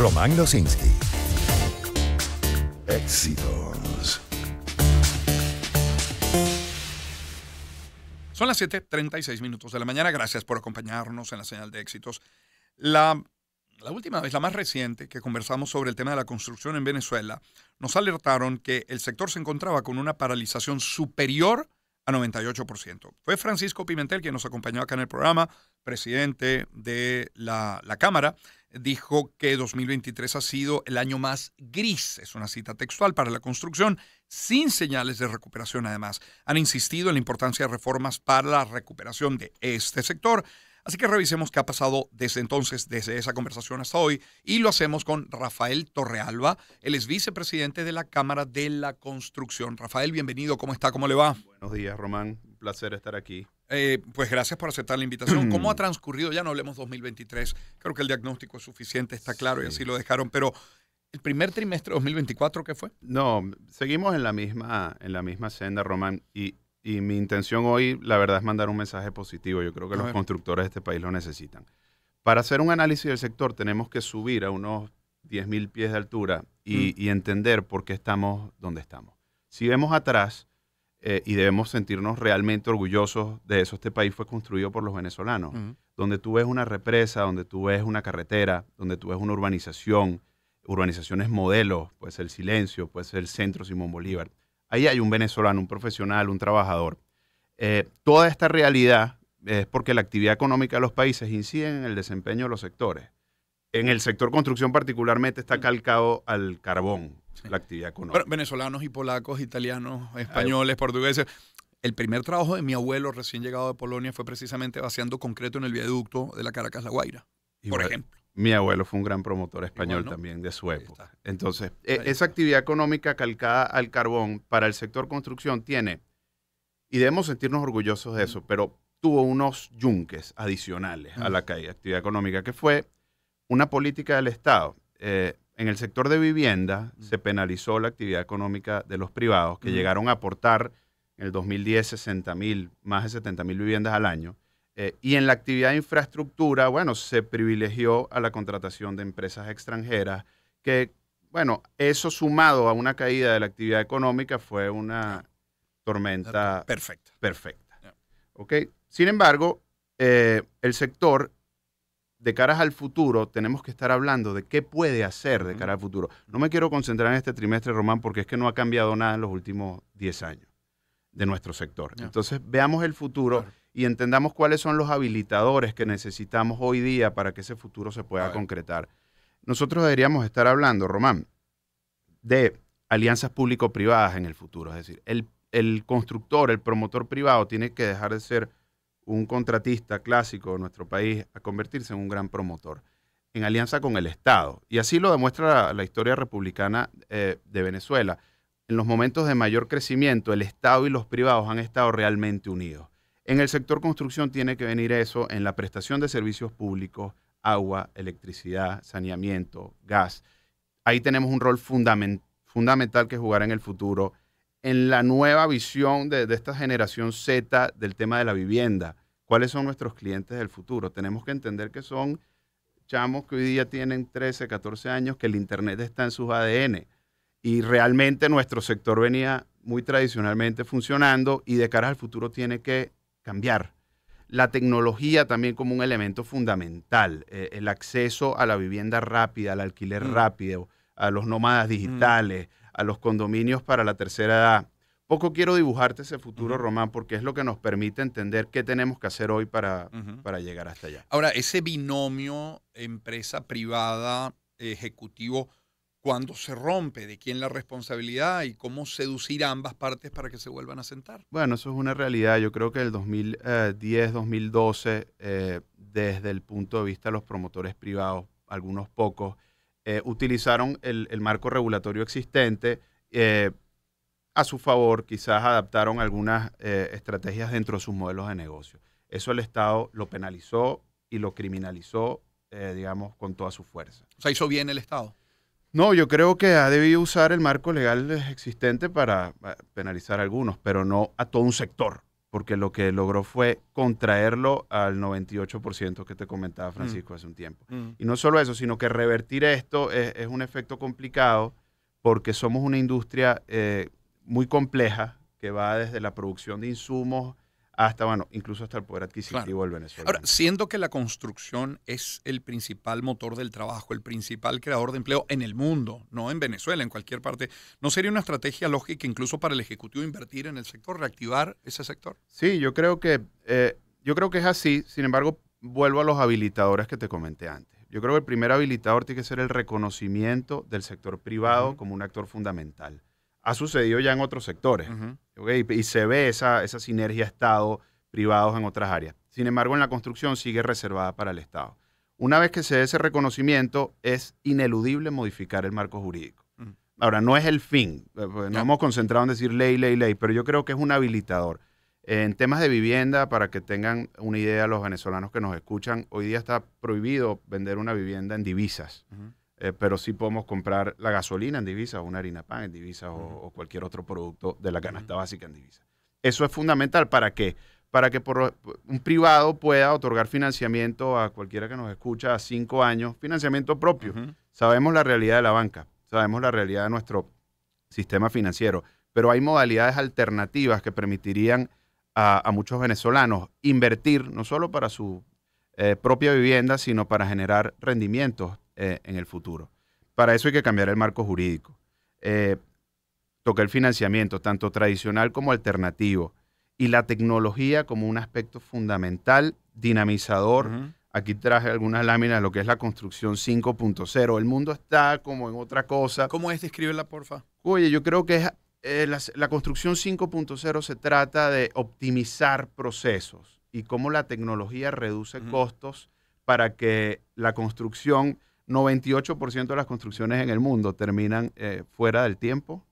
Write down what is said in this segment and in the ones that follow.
Román Losinski. Éxitos. Son las 7:36 minutos de la mañana. Gracias por acompañarnos en la señal de éxitos. La, la última vez, la más reciente, que conversamos sobre el tema de la construcción en Venezuela, nos alertaron que el sector se encontraba con una paralización superior a 98%. Fue Francisco Pimentel quien nos acompañó acá en el programa, presidente de la, Cámara, dijo que 2023 ha sido el año más gris, es una cita textual para la construcción, sin señales de recuperación además. Han insistido en la importancia de reformas para la recuperación de este sector, Así que revisemos qué ha pasado desde entonces, desde esa conversación hasta hoy, y lo hacemos con Rafael Torrealba, el es vicepresidente de la Cámara de la Construcción. Rafael, bienvenido, ¿cómo está? ¿Cómo le va? Buenos días, Román, placer estar aquí. Eh, pues gracias por aceptar la invitación. ¿Cómo ha transcurrido? Ya no hablemos 2023, creo que el diagnóstico es suficiente, está claro y así lo dejaron, pero ¿El primer trimestre de 2024 qué fue? No, seguimos en la misma, en la misma senda, Román. Y y mi intención hoy, la verdad, es mandar un mensaje positivo. Yo creo que los constructores de este país lo necesitan. Para hacer un análisis del sector tenemos que subir a unos 10.000 pies de altura mm. y, entender por qué estamos donde estamos. Si vemos atrás, eh, y debemos sentirnos realmente orgullosos de eso, este país fue construido por los venezolanos, mm. donde tú ves una represa, donde tú ves una carretera, donde tú ves una urbanización, urbanizaciones modelo, pues el Silencio, pues el Centro Simón Bolívar. Ahí hay un venezolano, un profesional, un trabajador. Eh, toda esta realidad es porque la actividad económica de los países incide en el desempeño de los sectores. En el sector construcción particularmente está mm. calcado al carbón, la actividad económica. Bueno, venezolanos y polacos, italianos, españoles, portugueses. El primer trabajo de mi abuelo recién llegado de Polonia fue precisamente vaciando concreto en el viaducto de la Caracas-La Guaira, por ejemplo. Mi abuelo fue un gran promotor español también de su época. Entonces, e, esa actividad económica calcada al carbón para el sector construcción tiene, y debemos sentirnos orgullosos de eso, mm. pero tuvo unos yunques adicionales a mm. la caída, actividad económica, que fue una política del Estado. Eh, en el sector de vivienda mm. se penalizó la actividad económica de los privados, que llegaron a aportar en el 2010 60 mil, más de 70 mil viviendas al año. Eh, y en la actividad de infraestructura, bueno, se privilegió a la contratación de empresas extranjeras, que, bueno, eso sumado a una caída de la actividad económica fue una ah. tormenta perfecta. perfecta. Sin embargo, eh, el sector, de caras al futuro, tenemos que estar hablando de qué puede hacer de cara al futuro. No me quiero concentrar en este trimestre, Román, porque es que no ha cambiado nada en los últimos 10 años de nuestro sector. Entonces, veamos el futuro y entendamos cuáles son los habilitadores que necesitamos hoy día para que ese futuro se pueda concretar. Nosotros deberíamos estar hablando, Román, de alianzas público-privadas en el futuro. Es decir, el, constructor, el promotor privado tiene que dejar de ser un contratista clásico de nuestro país a convertirse en un gran promotor en alianza con el Estado. Y así lo demuestra la, historia republicana eh, de Venezuela. En los momentos de mayor crecimiento, el Estado y los privados han estado realmente unidos. En el sector construcción tiene que venir eso en la prestación de servicios públicos, agua, electricidad, saneamiento, gas. Ahí tenemos un rol fundamental que jugar en el futuro, en la nueva visión de, de esta generación Z del tema de la vivienda. ¿Cuáles son nuestros clientes del futuro? Tenemos que entender que son chamos que hoy día tienen 13, 14 años, que el Internet está en sus ADN. Y realmente nuestro sector venía muy tradicionalmente funcionando y de cara al futuro tiene que cambiar. La tecnología también como un elemento fundamental, eh, el acceso a la vivienda rápida, al alquiler mm. rápido, a los nómadas mm. digitales, a los condominios para la tercera edad. Poco quiero dibujarte ese futuro, Román, porque es lo que nos permite entender qué tenemos que hacer hoy para, para llegar hasta allá. Ahora, ese binomio empresa privada, ejecutivo, cuando se rompe, de quién la responsabilidad y cómo seducir a ambas partes para que se vuelvan a sentar. Bueno, eso es una realidad. Yo creo que el 2010-2012, eh, desde el punto de vista de los promotores privados, algunos pocos, eh, utilizaron el, marco regulatorio existente eh, a su favor, quizás adaptaron algunas estrategias dentro de sus modelos de negocio. Eso el Estado lo penalizó y lo criminalizó, digamos, con toda su fuerza. O sea, hizo bien el Estado. No, yo creo que ha debido usar el marco legal existente para eh, penalizar a algunos, pero no a todo un sector, porque lo que logró fue contraerlo al 98% que te comentaba mm. Francisco hace un tiempo. Mm. Y no solo eso, sino que revertir esto es, un efecto complicado porque somos una industria eh, muy compleja que va desde la producción de insumos hasta, bueno, incluso hasta el poder adquisitivo del venezolano. Ahora, siendo que la construcción es el principal motor del trabajo, el principal creador de empleo en el mundo, no en Venezuela, en cualquier parte, ¿no sería una estrategia lógica incluso para el Ejecutivo invertir en el sector, reactivar ese sector? Sí, yo creo que, eh, yo creo que es así, sin embargo, vuelvo a los habilitadores que te comenté antes. Yo creo que el primer habilitador tiene que ser el reconocimiento del sector privado como un actor fundamental ha sucedido ya en otros sectores. Y se ve esa, esa sinergia Estado-privados en otras áreas. Sin embargo, en la construcción sigue reservada para el Estado. Una vez que se dé ese reconocimiento, es ineludible modificar el marco jurídico. Mm. Ahora, no es el fin, eh, pues, no. hemos concentrado en decir ley, ley, ley, pero yo creo que es un habilitador. En temas de vivienda, para que tengan una idea los venezolanos que nos escuchan, hoy día está prohibido vender una vivienda en divisas. Eh, pero sí podemos comprar la gasolina en divisas, una harina pan en divisas o, cualquier otro producto de la canasta básica en divisas. Eso es fundamental para qué? para que un privado pueda otorgar financiamiento a cualquiera que nos escucha a cinco años, financiamiento propio. Sabemos la realidad de la banca, sabemos la realidad de nuestro sistema financiero, pero hay modalidades alternativas que permitirían a, muchos venezolanos invertir no solo para su eh, propia vivienda, sino para generar rendimientos eh, en el futuro. Para eso hay que cambiar el marco jurídico. Eh, toca el financiamiento, tanto tradicional como alternativo, y la tecnología como un aspecto fundamental, dinamizador. Aquí traje algunas láminas, de lo que es la construcción 5.0. El mundo está como en otra cosa. ¿Cómo es? la porfa. Oye, yo creo que es, eh, la, construcción 5.0 se trata de optimizar procesos y cómo la tecnología reduce costos para que la construcción 98% de las construcciones en el mundo terminan eh, fuera del tiempo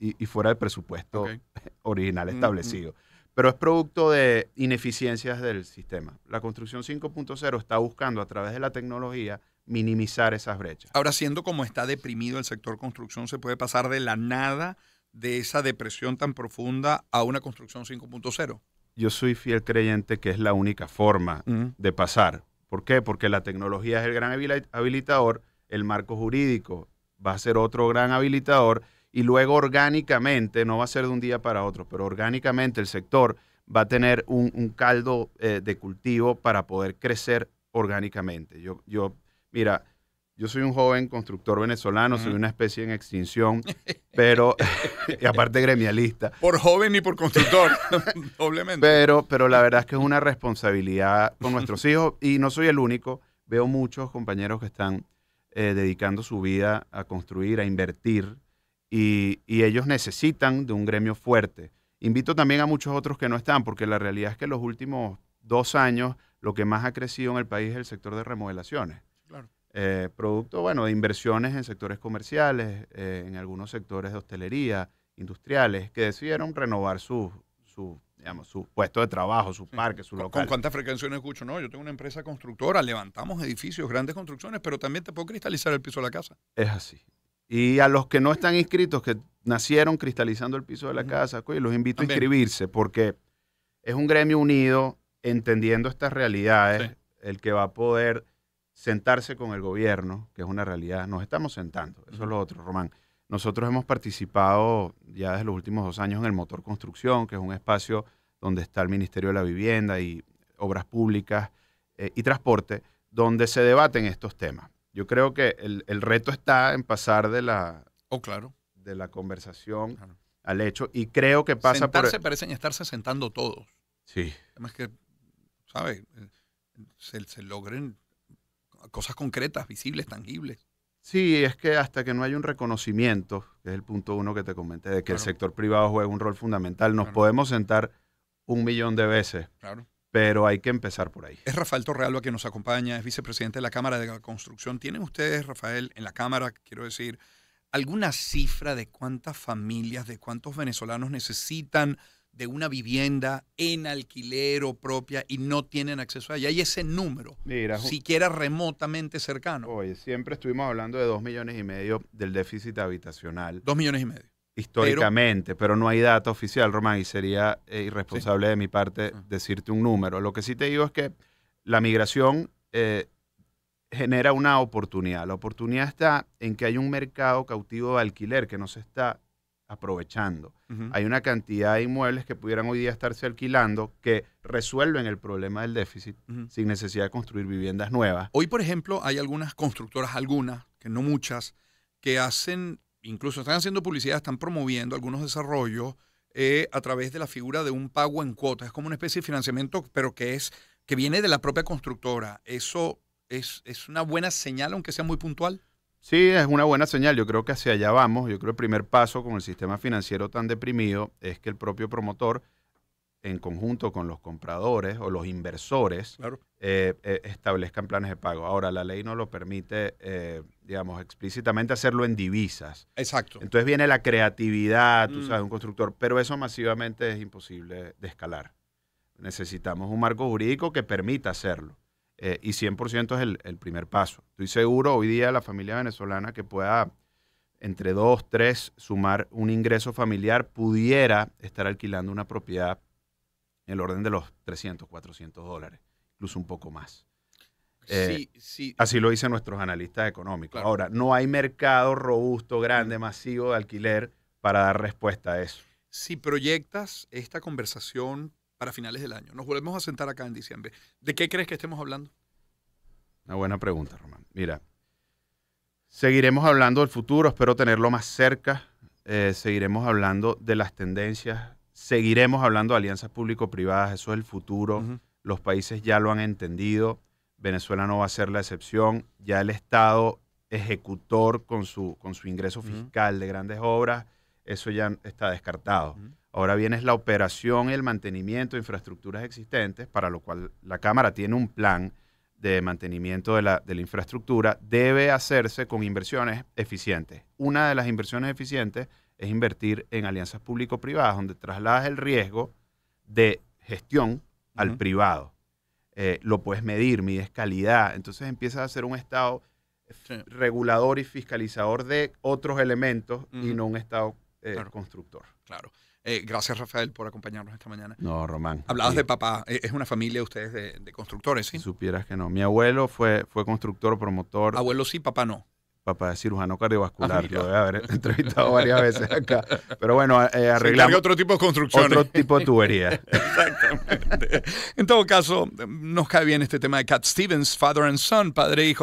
y, fuera del presupuesto original mm, mm. establecido. Pero es producto de ineficiencias del sistema. La construcción 5.0 está buscando a través de la tecnología minimizar esas brechas. Ahora, siendo como está deprimido el sector construcción, se puede pasar de la nada de esa depresión tan profunda a una construcción 5.0. Yo soy fiel creyente que es la única forma de pasar ¿Por qué? Porque la tecnología es el gran habilitador, el marco jurídico va a ser otro gran habilitador y luego orgánicamente, no va a ser de un día para otro, pero orgánicamente el sector va a tener un, caldo eh, de cultivo para poder crecer orgánicamente. Yo, yo, mira, yo soy un joven constructor venezolano, soy una especie en extinción, pero, y aparte gremialista. Por joven y por constructor, doblemente. Pero, pero la verdad es que es una responsabilidad con nuestros hijos y no soy el único. Veo muchos compañeros que están eh, dedicando su vida a construir, a invertir, y, y ellos necesitan de un gremio fuerte. Invito también a muchos otros que no están, porque la realidad es que en los últimos dos años lo que más ha crecido en el país es el sector de remodelaciones. Eh, producto, bueno, de inversiones en sectores comerciales, eh, en algunos sectores de hostelería, industriales, que decidieron renovar sus su, puesto de trabajo, sus parques, sus locales ¿Con cuántas frecuencias escucho? No, yo tengo una empresa constructora, levantamos edificios, grandes construcciones, pero también te puedo cristalizar el piso de la casa. Es así. Y a los que no están inscritos, que nacieron cristalizando el piso de la casa, pues, los invito a inscribirse porque es un gremio unido, entendiendo estas realidades, el que va a poder sentarse con el gobierno, que es una realidad. Nos estamos sentando, eso es lo otro, Román. Nosotros hemos participado ya desde los últimos dos años en el Motor Construcción, que es un espacio donde está el Ministerio de la Vivienda y Obras Públicas eh, y Transporte, donde se debaten estos temas. Yo creo que el, reto está en pasar de la, oh, claro. de la conversación al hecho y creo que pasa Sentarse por... parecen estarse sentando todos. Sí. Además que, ¿sabes? Eh, se logren cosas concretas, visibles, tangibles. Sí, es que hasta que no hay un reconocimiento, que es el punto uno que te comenté, de que el sector privado juega un rol fundamental, nos podemos sentar un millón de veces. Pero hay que empezar por ahí. Es Rafael Torrealba que nos acompaña, es vicepresidente de la Cámara de la Construcción. ¿Tienen ustedes, Rafael, en la Cámara, quiero decir, alguna cifra de cuántas familias, de cuántos venezolanos necesitan de una vivienda en alquiler o propia y no tienen acceso a ella. Hay ese número, siquiera remotamente cercano. Oye, siempre estuvimos hablando de dos millones y medio del déficit habitacional. Dos millones y medio. Históricamente, pero, no hay data oficial, Román, y sería eh, irresponsable de mi parte ah. decirte un número. Lo que sí te digo es que la migración eh, genera una oportunidad. La oportunidad está en que hay un mercado cautivo de alquiler que no se está aprovechando. Hay una cantidad de inmuebles que pudieran hoy día estarse alquilando que resuelven el problema del déficit sin necesidad de construir viviendas nuevas. Hoy, por ejemplo, hay algunas constructoras, algunas, que no muchas, que hacen, incluso están haciendo publicidad, están promoviendo algunos desarrollos eh, a través de la figura de un pago en cuotas. Es como una especie de financiamiento, pero que es que viene de la propia constructora. Eso es una buena señal, aunque sea muy puntual. Sí, es una buena señal. Yo creo que hacia allá vamos. Yo creo que el primer paso con el sistema financiero tan deprimido es que el propio promotor, en conjunto con los compradores o los inversores, eh, eh, establezcan planes de pago. Ahora, la ley no lo permite, eh, digamos, explícitamente hacerlo en divisas. Exacto. Entonces viene la creatividad, tú sabes, mm. sabes, un constructor, pero eso masivamente es imposible de escalar. Necesitamos un marco jurídico que permita hacerlo. Eh, y 100% es el, primer paso. Estoy seguro hoy día la familia venezolana que pueda entre dos, tres, sumar un ingreso familiar, pudiera estar alquilando una propiedad en el orden de los 300, 400 dólares, incluso un poco más. Eh, sí, Así lo dicen nuestros analistas económicos. Ahora, no hay mercado robusto, grande, masivo de alquiler para dar respuesta a eso. Si proyectas esta conversación para finales del año. Nos volvemos a sentar acá en diciembre. ¿De qué crees que estemos hablando? Una buena pregunta, Román. Mira, seguiremos hablando del futuro, espero tenerlo más cerca. Eh, seguiremos hablando de las tendencias, seguiremos hablando de alianzas público-privadas, eso es el futuro. Los países ya lo han entendido, Venezuela no va a ser la excepción, ya el Estado ejecutor con su, con su ingreso fiscal de grandes obras, eso ya está descartado. Ahora bien es la operación, el mantenimiento de infraestructuras existentes, para lo cual la Cámara tiene un plan de mantenimiento de la, infraestructura, debe hacerse con inversiones eficientes. Una de las inversiones eficientes es invertir en alianzas público-privadas, donde trasladas el riesgo de gestión al privado. Eh, lo puedes medir, mides calidad, entonces empiezas a ser un Estado regulador y fiscalizador de otros elementos y no un Estado eh, constructor. Claro. Eh, gracias, Rafael, por acompañarnos esta mañana. No, Román. Hablabas de papá. Eh, es una familia ustedes de, constructores, ¿sí? Supieras que no. Mi abuelo fue, fue constructor, promotor. Abuelo sí, papá no. Papá es cirujano cardiovascular. Yo ah, Lo voy a haber entrevistado varias veces acá. Pero bueno, eh, arreglamos. otro tipo de construcción. Otro tipo de tubería. Exactamente. En todo caso, nos cae bien este tema de Cat Stevens, Father and Son, padre e hijo.